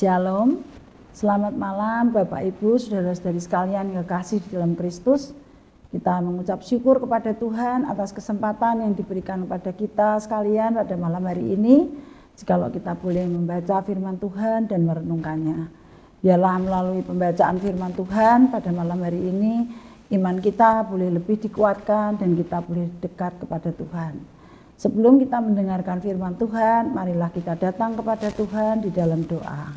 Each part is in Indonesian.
Shalom, selamat malam Bapak Ibu, saudara-saudari sekalian yang kekasih di dalam Kristus. Kita mengucap syukur kepada Tuhan atas kesempatan yang diberikan kepada kita sekalian pada malam hari ini. Jikalau kita boleh membaca firman Tuhan dan merenungkannya. Biarlah melalui pembacaan firman Tuhan pada malam hari ini, iman kita boleh lebih dikuatkan dan kita boleh dekat kepada Tuhan. Sebelum kita mendengarkan firman Tuhan, marilah kita datang kepada Tuhan di dalam doa.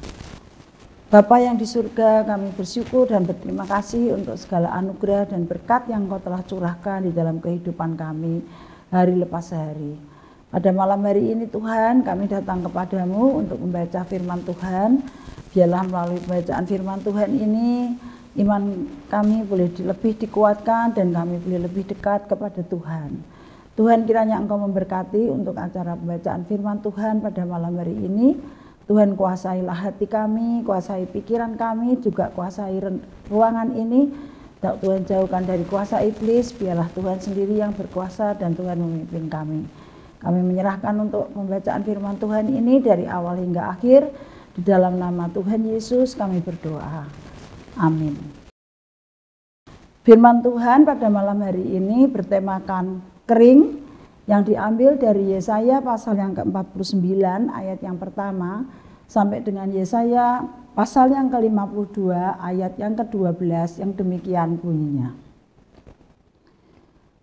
Bapa yang di surga, kami bersyukur dan berterima kasih untuk segala anugerah dan berkat yang Kau telah curahkan di dalam kehidupan kami hari lepas hari. Pada malam hari ini Tuhan, kami datang kepadamu untuk membaca firman Tuhan. Biarlah melalui pembacaan firman Tuhan ini, iman kami boleh lebih dikuatkan dan kami boleh lebih dekat kepada Tuhan. Tuhan kiranya Engkau memberkati untuk acara pembacaan firman Tuhan pada malam hari ini. Tuhan kuasailah hati kami, kuasai pikiran kami, juga kuasai ruangan ini. Tak Tuhan jauhkan dari kuasa iblis, biarlah Tuhan sendiri yang berkuasa dan Tuhan memimpin kami. Kami menyerahkan untuk pembacaan firman Tuhan ini dari awal hingga akhir. Di dalam nama Tuhan Yesus kami berdoa. Amin. Firman Tuhan pada malam hari ini bertemakan kering yang diambil dari Yesaya pasal yang ke-49 ayat yang pertama sampai dengan Yesaya pasal yang ke-52 ayat yang ke-12 yang demikian bunyinya.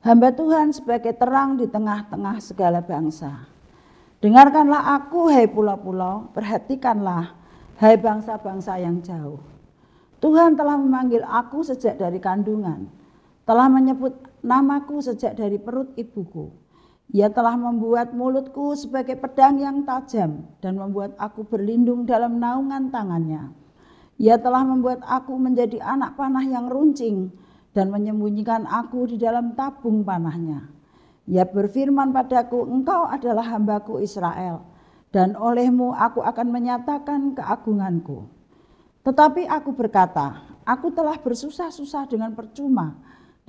Hamba Tuhan sebagai terang di tengah-tengah segala bangsa. Dengarkanlah aku, hai pulau-pulau, perhatikanlah, hai bangsa-bangsa yang jauh. Tuhan telah memanggil aku sejak dari kandungan, telah menyebut namaku sejak dari perut ibuku. Ia telah membuat mulutku sebagai pedang yang tajam dan membuat aku berlindung dalam naungan tangannya. Ia telah membuat aku menjadi anak panah yang runcing dan menyembunyikan aku di dalam tabung panahnya. Ia berfirman padaku, engkau adalah hambaku Israel dan olehmu aku akan menyatakan keagunganku. Tetapi aku berkata, aku telah bersusah-susah dengan percuma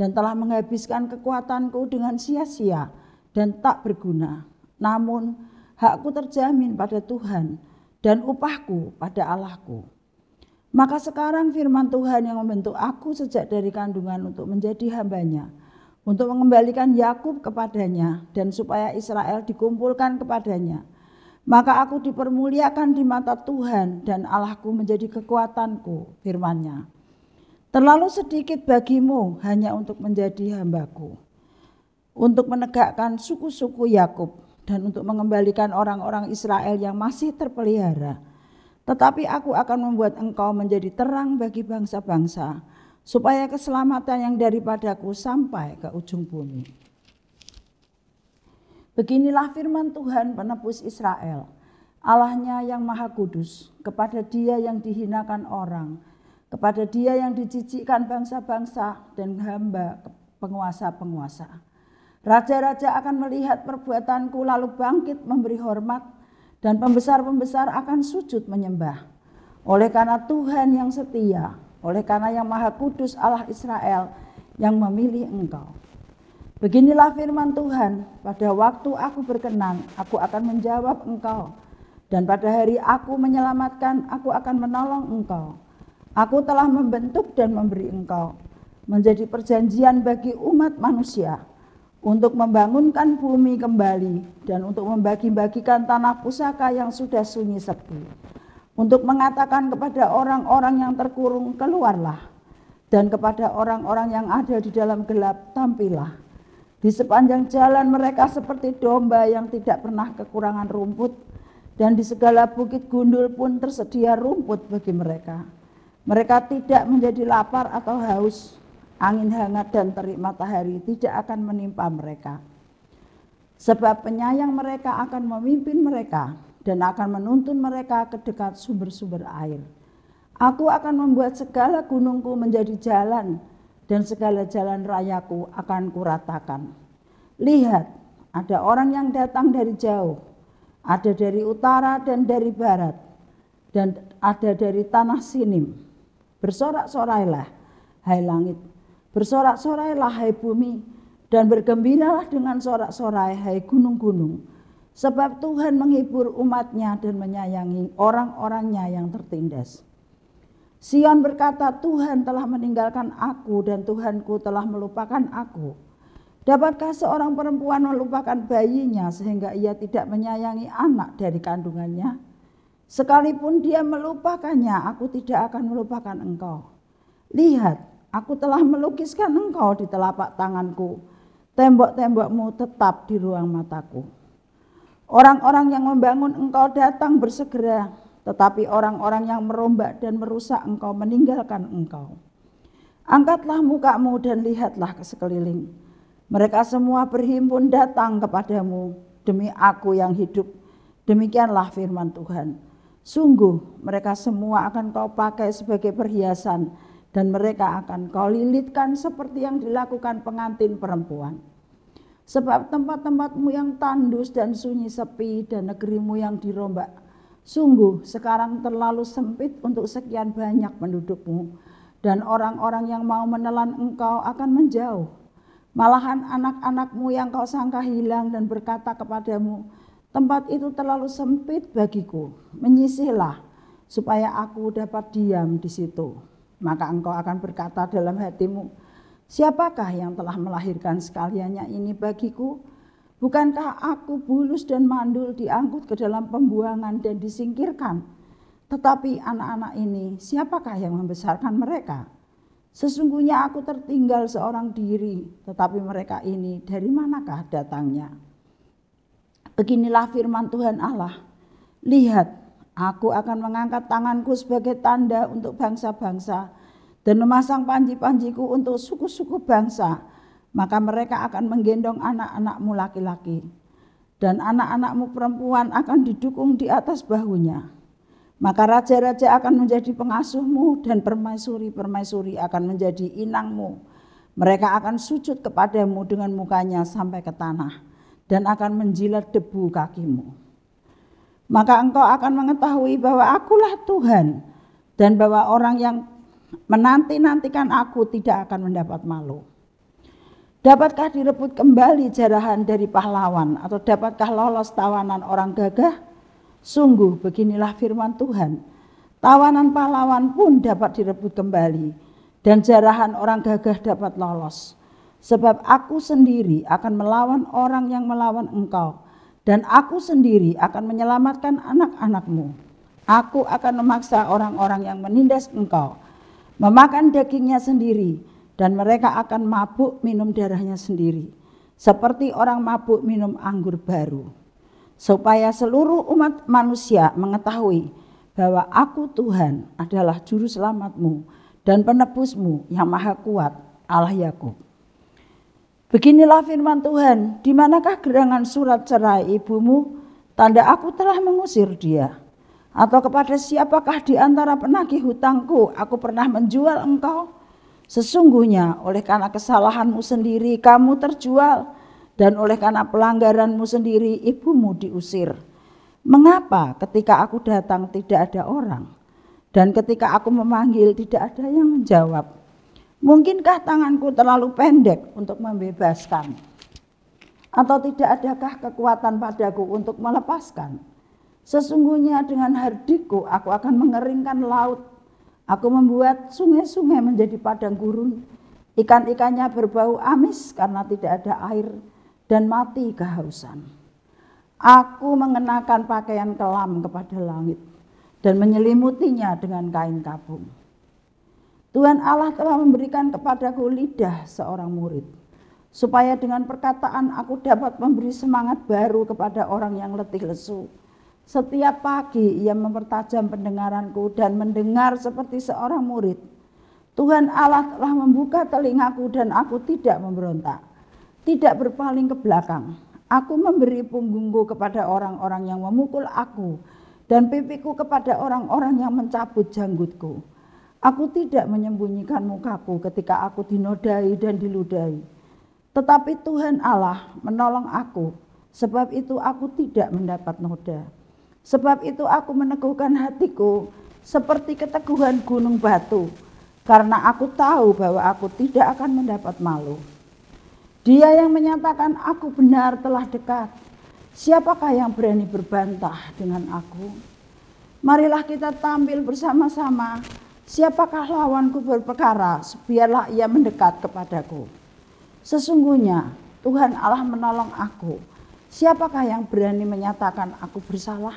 dan telah menghabiskan kekuatanku dengan sia-sia dan tak berguna. Namun hakku terjamin pada Tuhan dan upahku pada Allahku. Maka sekarang firman Tuhan yang membentuk aku sejak dari kandungan untuk menjadi hambanya, untuk mengembalikan Yakub kepadanya dan supaya Israel dikumpulkan kepadanya. Maka aku dipermuliakan di mata Tuhan dan Allahku menjadi kekuatanku, firmannya. Terlalu sedikit bagimu hanya untuk menjadi hambaku, untuk menegakkan suku-suku Yakub dan untuk mengembalikan orang-orang Israel yang masih terpelihara. Tetapi aku akan membuat engkau menjadi terang bagi bangsa-bangsa, supaya keselamatan yang daripadaku sampai ke ujung bumi. Beginilah firman Tuhan penebus Israel, Allahnya yang maha kudus, kepada dia yang dihinakan orang, kepada dia yang dicicikan bangsa-bangsa dan hamba penguasa-penguasa. Raja-raja akan melihat perbuatanku lalu bangkit memberi hormat dan pembesar-pembesar akan sujud menyembah. Oleh karena Tuhan yang setia, oleh karena yang maha kudus Allah Israel yang memilih engkau. Beginilah firman Tuhan, pada waktu aku berkenan, aku akan menjawab engkau. Dan pada hari aku menyelamatkan, aku akan menolong engkau Aku telah membentuk dan memberi engkau menjadi perjanjian bagi umat manusia untuk membangunkan bumi kembali dan untuk membagi-bagikan tanah pusaka yang sudah sunyi sepi. Untuk mengatakan kepada orang-orang yang terkurung, keluarlah. Dan kepada orang-orang yang ada di dalam gelap, tampilah. Di sepanjang jalan mereka seperti domba yang tidak pernah kekurangan rumput, dan di segala bukit gundul pun tersedia rumput bagi mereka. Mereka tidak menjadi lapar atau haus. Angin hangat dan terik matahari tidak akan menimpa mereka. Sebab penyayang mereka akan memimpin mereka dan akan menuntun mereka ke dekat sumber-sumber air. Aku akan membuat segala gunungku menjadi jalan dan segala jalan rayaku akan kuratakan. Lihat, ada orang yang datang dari jauh, ada dari utara dan dari barat, dan ada dari tanah Sinim Bersorak-sorailah, hai langit. Bersorak-sorailah, hai bumi. Dan bergembiralah dengan sorak-sorai, hai gunung-gunung. Sebab Tuhan menghibur umatnya dan menyayangi orang-orangnya yang tertindas. Sion berkata, Tuhan telah meninggalkan aku dan Tuhanku telah melupakan aku. Dapatkah seorang perempuan melupakan bayinya sehingga ia tidak menyayangi anak dari kandungannya? Sekalipun dia melupakannya, aku tidak akan melupakan engkau. Lihat, aku telah melukiskan engkau di telapak tanganku. Tembok-tembokmu tetap di ruang mataku. Orang-orang yang membangun engkau datang bersegera, tetapi orang-orang yang merombak dan merusak engkau meninggalkan engkau. Angkatlah mukamu dan lihatlah ke sekeliling. Mereka semua berhimpun datang kepadamu demi aku yang hidup. Demikianlah firman Tuhan. Sungguh mereka semua akan kau pakai sebagai perhiasan dan mereka akan kau lilitkan seperti yang dilakukan pengantin perempuan. Sebab tempat-tempatmu yang tandus dan sunyi sepi dan negerimu yang dirombak. Sungguh sekarang terlalu sempit untuk sekian banyak pendudukmu dan orang-orang yang mau menelan engkau akan menjauh. Malahan anak-anakmu yang kau sangka hilang dan berkata kepadamu, Tempat itu terlalu sempit bagiku, menyisihlah supaya aku dapat diam di situ. Maka engkau akan berkata dalam hatimu, siapakah yang telah melahirkan sekaliannya ini bagiku? Bukankah aku bulus dan mandul diangkut ke dalam pembuangan dan disingkirkan? Tetapi anak-anak ini, siapakah yang membesarkan mereka? Sesungguhnya aku tertinggal seorang diri, tetapi mereka ini dari manakah datangnya?' Beginilah firman Tuhan Allah. Lihat, aku akan mengangkat tanganku sebagai tanda untuk bangsa-bangsa dan memasang panji-panjiku untuk suku-suku bangsa. Maka mereka akan menggendong anak-anakmu laki-laki dan anak-anakmu perempuan akan didukung di atas bahunya. Maka raja-raja akan menjadi pengasuhmu dan permaisuri-permaisuri akan menjadi inangmu. Mereka akan sujud kepadamu dengan mukanya sampai ke tanah dan akan menjilat debu kakimu. Maka engkau akan mengetahui bahwa akulah Tuhan dan bahwa orang yang menanti-nantikan aku tidak akan mendapat malu. Dapatkah direbut kembali jarahan dari pahlawan atau dapatkah lolos tawanan orang gagah? Sungguh beginilah firman Tuhan. Tawanan pahlawan pun dapat direbut kembali dan jarahan orang gagah dapat lolos. Sebab aku sendiri akan melawan orang yang melawan engkau, dan aku sendiri akan menyelamatkan anak-anakmu. Aku akan memaksa orang-orang yang menindas engkau, memakan dagingnya sendiri, dan mereka akan mabuk minum darahnya sendiri, seperti orang mabuk minum anggur baru. Supaya seluruh umat manusia mengetahui bahwa aku Tuhan adalah juru selamatmu dan penebusmu yang maha kuat Allah Yakub. Beginilah firman Tuhan, di manakah gerangan surat cerai ibumu? Tanda aku telah mengusir dia. Atau kepada siapakah di antara penagih hutangku aku pernah menjual engkau? Sesungguhnya oleh karena kesalahanmu sendiri kamu terjual dan oleh karena pelanggaranmu sendiri ibumu diusir. Mengapa ketika aku datang tidak ada orang dan ketika aku memanggil tidak ada yang menjawab? Mungkinkah tanganku terlalu pendek untuk membebaskan? Atau tidak adakah kekuatan padaku untuk melepaskan? Sesungguhnya dengan hardiku aku akan mengeringkan laut. Aku membuat sungai-sungai menjadi padang gurun. Ikan-ikannya berbau amis karena tidak ada air dan mati kehausan. Aku mengenakan pakaian kelam kepada langit dan menyelimutinya dengan kain kabung Tuhan Allah telah memberikan kepadaku lidah seorang murid, supaya dengan perkataan aku dapat memberi semangat baru kepada orang yang letih lesu. Setiap pagi ia mempertajam pendengaranku dan mendengar seperti seorang murid. Tuhan Allah telah membuka telingaku dan aku tidak memberontak, tidak berpaling ke belakang. Aku memberi punggungku kepada orang-orang yang memukul aku dan pipiku kepada orang-orang yang mencabut janggutku. Aku tidak menyembunyikan mukaku ketika aku dinodai dan diludahi. Tetapi Tuhan Allah menolong aku, sebab itu aku tidak mendapat noda. Sebab itu aku meneguhkan hatiku seperti keteguhan gunung batu, karena aku tahu bahwa aku tidak akan mendapat malu. Dia yang menyatakan aku benar telah dekat. Siapakah yang berani berbantah dengan aku? Marilah kita tampil bersama-sama Siapakah lawanku berperkara, biarlah ia mendekat kepadaku. Sesungguhnya Tuhan Allah menolong aku. Siapakah yang berani menyatakan aku bersalah?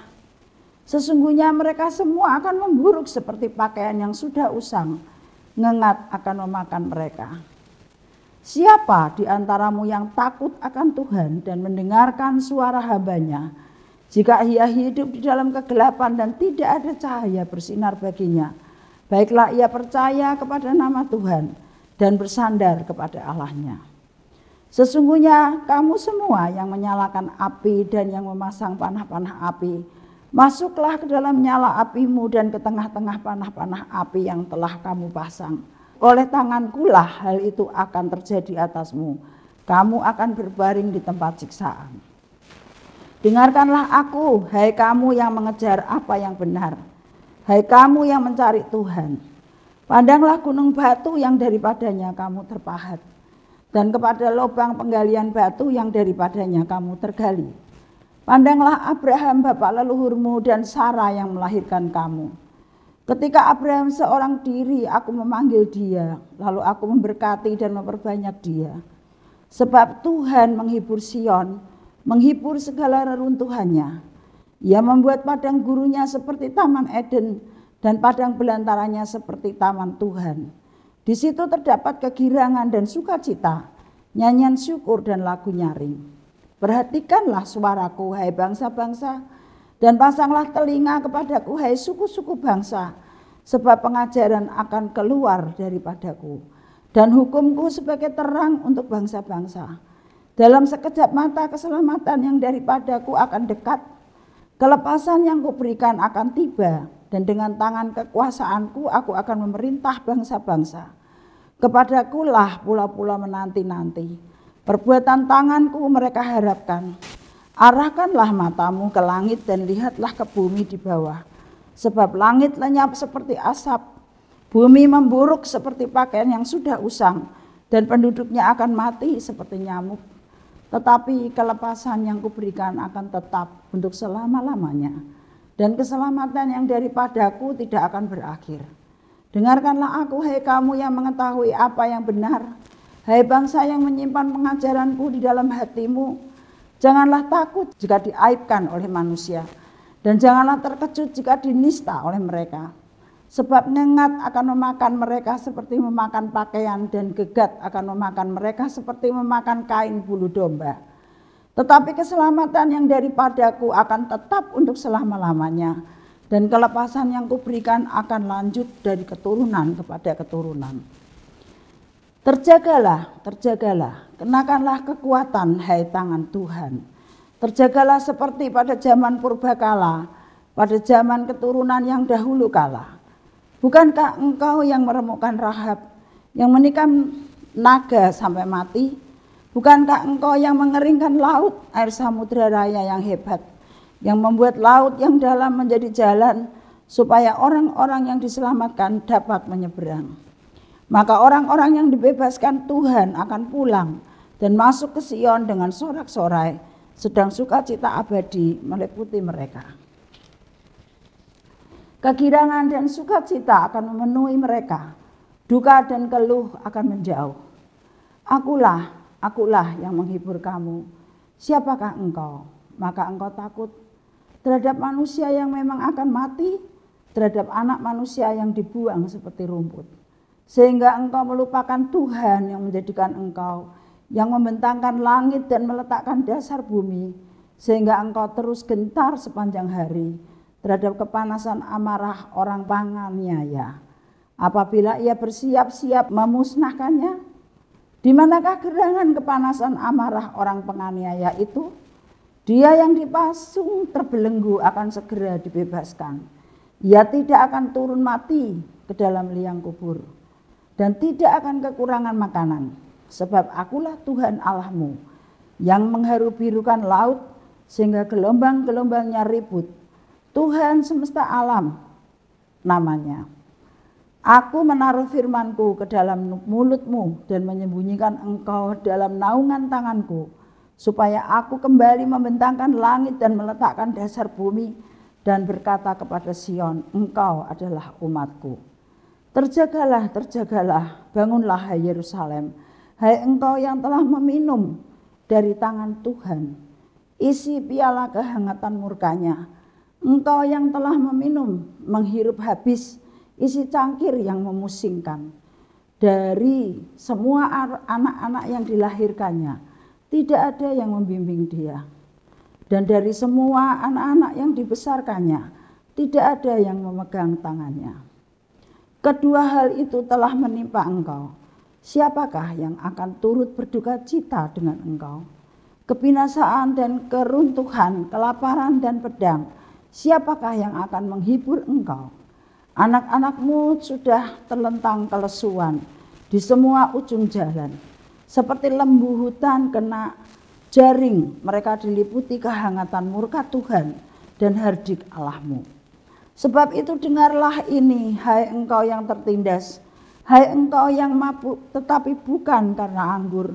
Sesungguhnya mereka semua akan memburuk seperti pakaian yang sudah usang. Ngengat akan memakan mereka. Siapa di antaramu yang takut akan Tuhan dan mendengarkan suara hambanya? Jika ia hidup di dalam kegelapan dan tidak ada cahaya bersinar baginya, Baiklah ia percaya kepada nama Tuhan dan bersandar kepada Allahnya. Sesungguhnya kamu semua yang menyalakan api dan yang memasang panah-panah api, masuklah ke dalam nyala apimu dan ke tengah-tengah panah-panah api yang telah kamu pasang. Oleh tangankulah hal itu akan terjadi atasmu. Kamu akan berbaring di tempat siksaan. Dengarkanlah aku, hai kamu yang mengejar apa yang benar, Hai kamu yang mencari Tuhan, pandanglah gunung batu yang daripadanya kamu terpahat, dan kepada lubang penggalian batu yang daripadanya kamu tergali. Pandanglah Abraham bapak leluhurmu dan Sarah yang melahirkan kamu. Ketika Abraham seorang diri, aku memanggil dia, lalu aku memberkati dan memperbanyak dia. Sebab Tuhan menghibur Sion, menghibur segala reruntuhannya ia membuat padang gurunya seperti taman Eden dan padang belantaranya seperti taman Tuhan. Di situ terdapat kegirangan dan sukacita, nyanyian syukur dan lagu nyaring. Perhatikanlah suaraku, hai bangsa-bangsa, dan pasanglah telinga kepadaku, hai suku-suku bangsa, sebab pengajaran akan keluar daripadaku, dan hukumku sebagai terang untuk bangsa-bangsa. Dalam sekejap mata keselamatan yang daripadaku akan dekat Kelepasan yang kuberikan akan tiba dan dengan tangan kekuasaanku aku akan memerintah bangsa-bangsa. Kepadakulah pula-pula menanti-nanti. Perbuatan tanganku mereka harapkan. Arahkanlah matamu ke langit dan lihatlah ke bumi di bawah. Sebab langit lenyap seperti asap, bumi memburuk seperti pakaian yang sudah usang, dan penduduknya akan mati seperti nyamuk. Tetapi kelepasan yang kuberikan akan tetap untuk selama-lamanya. Dan keselamatan yang daripadaku tidak akan berakhir. Dengarkanlah aku, hai kamu yang mengetahui apa yang benar. Hai bangsa yang menyimpan pengajaranku di dalam hatimu. Janganlah takut jika diaibkan oleh manusia. Dan janganlah terkejut jika dinista oleh mereka. Sebab nengat akan memakan mereka seperti memakan pakaian dan gegat akan memakan mereka seperti memakan kain bulu domba. Tetapi keselamatan yang daripadaku akan tetap untuk selama-lamanya. Dan kelepasan yang kuberikan akan lanjut dari keturunan kepada keturunan. Terjagalah, terjagalah, kenakanlah kekuatan hai tangan Tuhan. Terjagalah seperti pada zaman purbakala, pada zaman keturunan yang dahulu kala. Bukankah engkau yang meremukkan Rahab, yang menikam naga sampai mati, Bukankah engkau yang mengeringkan laut, air samudera raya yang hebat, yang membuat laut yang dalam menjadi jalan supaya orang-orang yang diselamatkan dapat menyeberang. Maka orang-orang yang dibebaskan Tuhan akan pulang dan masuk ke Sion dengan sorak-sorai, sedang sukacita abadi meliputi mereka. Kegirangan dan sukacita akan memenuhi mereka, duka dan keluh akan menjauh. Akulah akulah yang menghibur kamu. Siapakah engkau? Maka engkau takut terhadap manusia yang memang akan mati, terhadap anak manusia yang dibuang seperti rumput. Sehingga engkau melupakan Tuhan yang menjadikan engkau, yang membentangkan langit dan meletakkan dasar bumi, sehingga engkau terus gentar sepanjang hari terhadap kepanasan amarah orang panganiaya. Apabila ia bersiap-siap memusnahkannya, di manakah gerangan kepanasan amarah orang penganiaya itu? Dia yang dipasung terbelenggu akan segera dibebaskan. Ia tidak akan turun mati ke dalam liang kubur dan tidak akan kekurangan makanan. Sebab akulah Tuhan Allahmu yang mengharu-birukan laut sehingga gelombang-gelombangnya ribut. Tuhan semesta alam namanya. Aku menaruh firmanku ke dalam mulutmu dan menyembunyikan engkau dalam naungan tanganku, supaya aku kembali membentangkan langit dan meletakkan dasar bumi dan berkata kepada Sion, engkau adalah umatku. Terjagalah, terjagalah, bangunlah hai Yerusalem, hai engkau yang telah meminum dari tangan Tuhan, isi piala kehangatan murkanya, engkau yang telah meminum, menghirup habis, isi cangkir yang memusingkan dari semua anak-anak yang dilahirkannya. Tidak ada yang membimbing dia. Dan dari semua anak-anak yang dibesarkannya, tidak ada yang memegang tangannya. Kedua hal itu telah menimpa engkau. Siapakah yang akan turut berduka cita dengan engkau? Kebinasaan dan keruntuhan, kelaparan dan pedang, siapakah yang akan menghibur engkau? Anak-anakmu sudah terlentang kelesuan di semua ujung jalan. Seperti lembu hutan kena jaring, mereka diliputi kehangatan murka Tuhan dan hardik Allahmu. Sebab itu dengarlah ini, hai engkau yang tertindas, hai engkau yang mabuk, tetapi bukan karena anggur.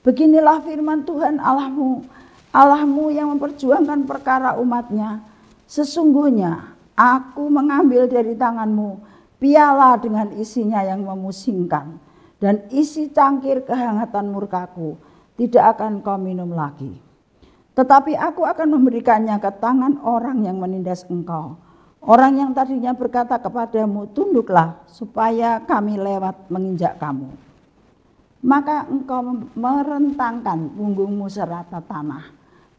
Beginilah firman Tuhan Allahmu, Allahmu yang memperjuangkan perkara umatnya. Sesungguhnya Aku mengambil dari tanganmu piala dengan isinya yang memusingkan dan isi cangkir kehangatan murkaku tidak akan kau minum lagi. Tetapi aku akan memberikannya ke tangan orang yang menindas engkau. Orang yang tadinya berkata kepadamu, tunduklah supaya kami lewat menginjak kamu. Maka engkau merentangkan punggungmu serata tanah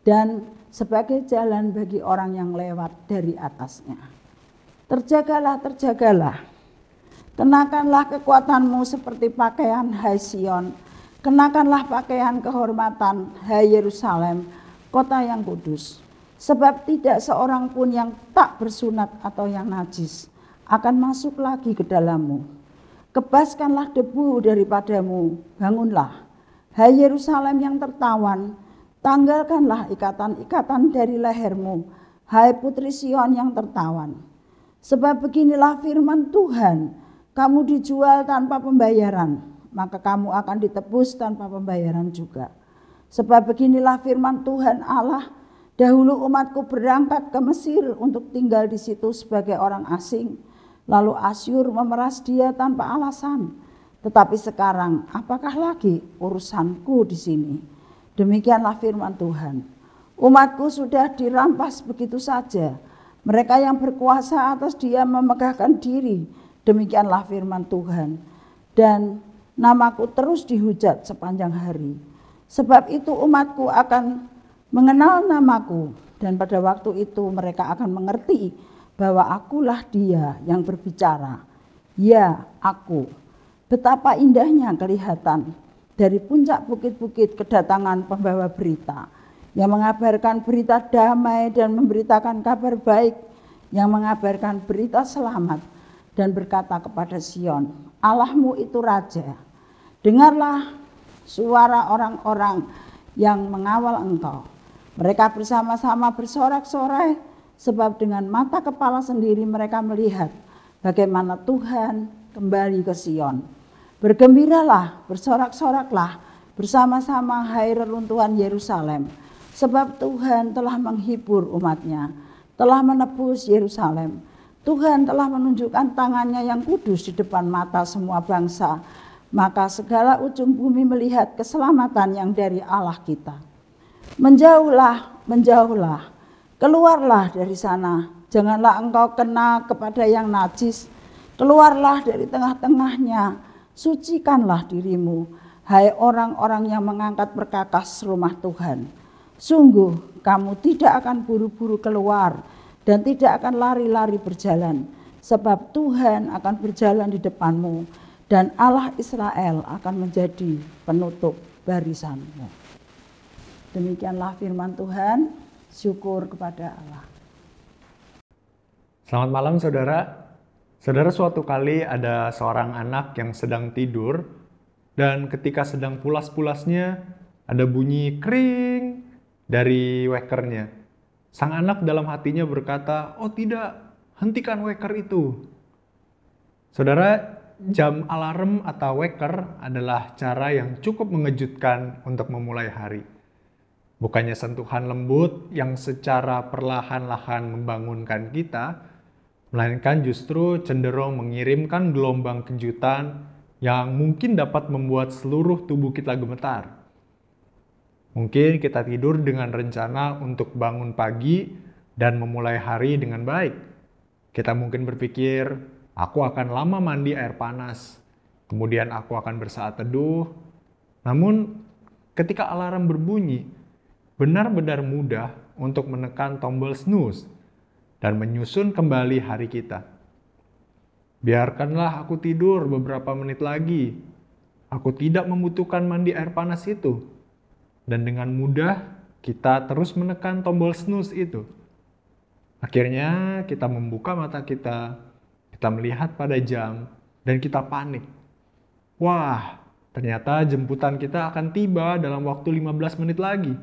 dan sebagai jalan bagi orang yang lewat dari atasnya. Terjagalah, terjagalah. Kenakanlah kekuatanmu seperti pakaian Hai Sion. Kenakanlah pakaian kehormatan Hai Yerusalem, kota yang kudus. Sebab tidak seorang pun yang tak bersunat atau yang najis akan masuk lagi ke dalammu. Kebaskanlah debu daripadamu, bangunlah. Hai Yerusalem yang tertawan, Tanggalkanlah ikatan-ikatan dari lehermu, hai putri Sion yang tertawan. Sebab beginilah firman Tuhan, kamu dijual tanpa pembayaran, maka kamu akan ditebus tanpa pembayaran juga. Sebab beginilah firman Tuhan Allah, dahulu umatku berangkat ke Mesir untuk tinggal di situ sebagai orang asing, lalu Asyur memeras dia tanpa alasan. Tetapi sekarang, apakah lagi urusanku di sini?' Demikianlah firman Tuhan. Umatku sudah dirampas begitu saja. Mereka yang berkuasa atas dia memegahkan diri. Demikianlah firman Tuhan. Dan namaku terus dihujat sepanjang hari. Sebab itu umatku akan mengenal namaku. Dan pada waktu itu mereka akan mengerti bahwa akulah dia yang berbicara. Ya, aku. Betapa indahnya kelihatan dari puncak bukit-bukit kedatangan pembawa berita yang mengabarkan berita damai dan memberitakan kabar baik yang mengabarkan berita selamat dan berkata kepada Sion, Allahmu itu Raja, dengarlah suara orang-orang yang mengawal engkau. Mereka bersama-sama bersorak-sorai sebab dengan mata kepala sendiri mereka melihat bagaimana Tuhan kembali ke Sion Bergembiralah, bersorak-soraklah bersama-sama hai reruntuhan Yerusalem. Sebab Tuhan telah menghibur umatnya, telah menebus Yerusalem. Tuhan telah menunjukkan tangannya yang kudus di depan mata semua bangsa. Maka segala ujung bumi melihat keselamatan yang dari Allah kita. Menjauhlah, menjauhlah, keluarlah dari sana. Janganlah engkau kena kepada yang najis. Keluarlah dari tengah-tengahnya. Sucikanlah dirimu, hai orang-orang yang mengangkat perkakas rumah Tuhan. Sungguh, kamu tidak akan buru-buru keluar dan tidak akan lari-lari berjalan, sebab Tuhan akan berjalan di depanmu, dan Allah Israel akan menjadi penutup barisanmu. Demikianlah firman Tuhan, syukur kepada Allah. Selamat malam saudara, Saudara suatu kali ada seorang anak yang sedang tidur dan ketika sedang pulas-pulasnya ada bunyi kering dari wakernya. Sang anak dalam hatinya berkata, "Oh tidak, hentikan waker itu." Saudara, jam alarm atau waker adalah cara yang cukup mengejutkan untuk memulai hari. Bukannya sentuhan lembut yang secara perlahan-lahan membangunkan kita, melainkan justru cenderung mengirimkan gelombang kejutan yang mungkin dapat membuat seluruh tubuh kita gemetar. Mungkin kita tidur dengan rencana untuk bangun pagi dan memulai hari dengan baik. Kita mungkin berpikir, aku akan lama mandi air panas, kemudian aku akan bersaat teduh. Namun, ketika alarm berbunyi, benar-benar mudah untuk menekan tombol snooze dan menyusun kembali hari kita. Biarkanlah aku tidur beberapa menit lagi. Aku tidak membutuhkan mandi air panas itu. Dan dengan mudah kita terus menekan tombol snooze itu. Akhirnya kita membuka mata kita, kita melihat pada jam, dan kita panik. Wah, ternyata jemputan kita akan tiba dalam waktu 15 menit lagi.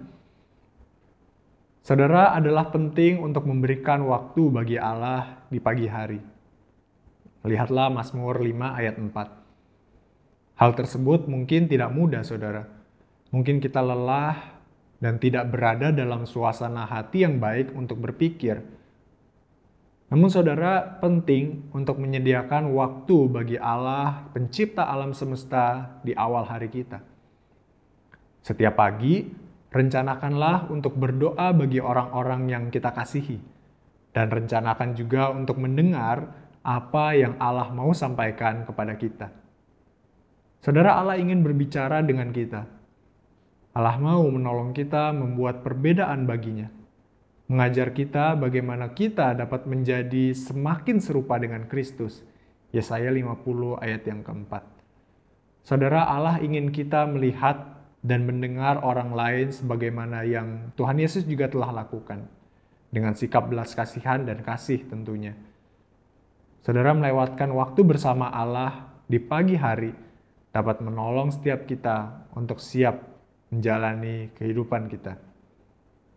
Saudara adalah penting untuk memberikan waktu bagi Allah di pagi hari. Lihatlah Mazmur 5 ayat 4. Hal tersebut mungkin tidak mudah, saudara. Mungkin kita lelah dan tidak berada dalam suasana hati yang baik untuk berpikir. Namun saudara, penting untuk menyediakan waktu bagi Allah, pencipta alam semesta di awal hari kita. Setiap pagi, Rencanakanlah untuk berdoa bagi orang-orang yang kita kasihi, dan rencanakan juga untuk mendengar apa yang Allah mau sampaikan kepada kita. Saudara, Allah ingin berbicara dengan kita. Allah mau menolong kita membuat perbedaan baginya, mengajar kita bagaimana kita dapat menjadi semakin serupa dengan Kristus. Yesaya 50 ayat yang keempat. Saudara, Allah ingin kita melihat dan mendengar orang lain sebagaimana yang Tuhan Yesus juga telah lakukan dengan sikap belas kasihan dan kasih tentunya. Saudara melewatkan waktu bersama Allah di pagi hari dapat menolong setiap kita untuk siap menjalani kehidupan kita.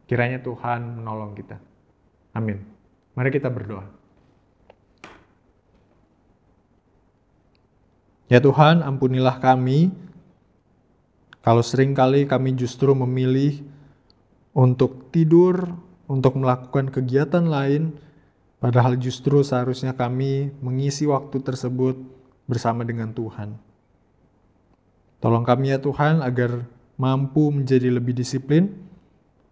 Kiranya Tuhan menolong kita. Amin. Mari kita berdoa. Ya Tuhan, ampunilah kami kalau seringkali kami justru memilih untuk tidur, untuk melakukan kegiatan lain, padahal justru seharusnya kami mengisi waktu tersebut bersama dengan Tuhan. Tolong kami ya Tuhan agar mampu menjadi lebih disiplin,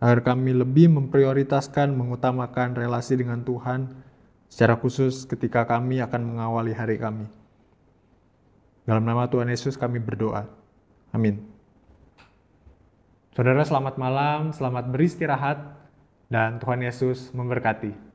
agar kami lebih memprioritaskan, mengutamakan relasi dengan Tuhan, secara khusus ketika kami akan mengawali hari kami. Dalam nama Tuhan Yesus kami berdoa. Amin. Saudara selamat malam, selamat beristirahat, dan Tuhan Yesus memberkati.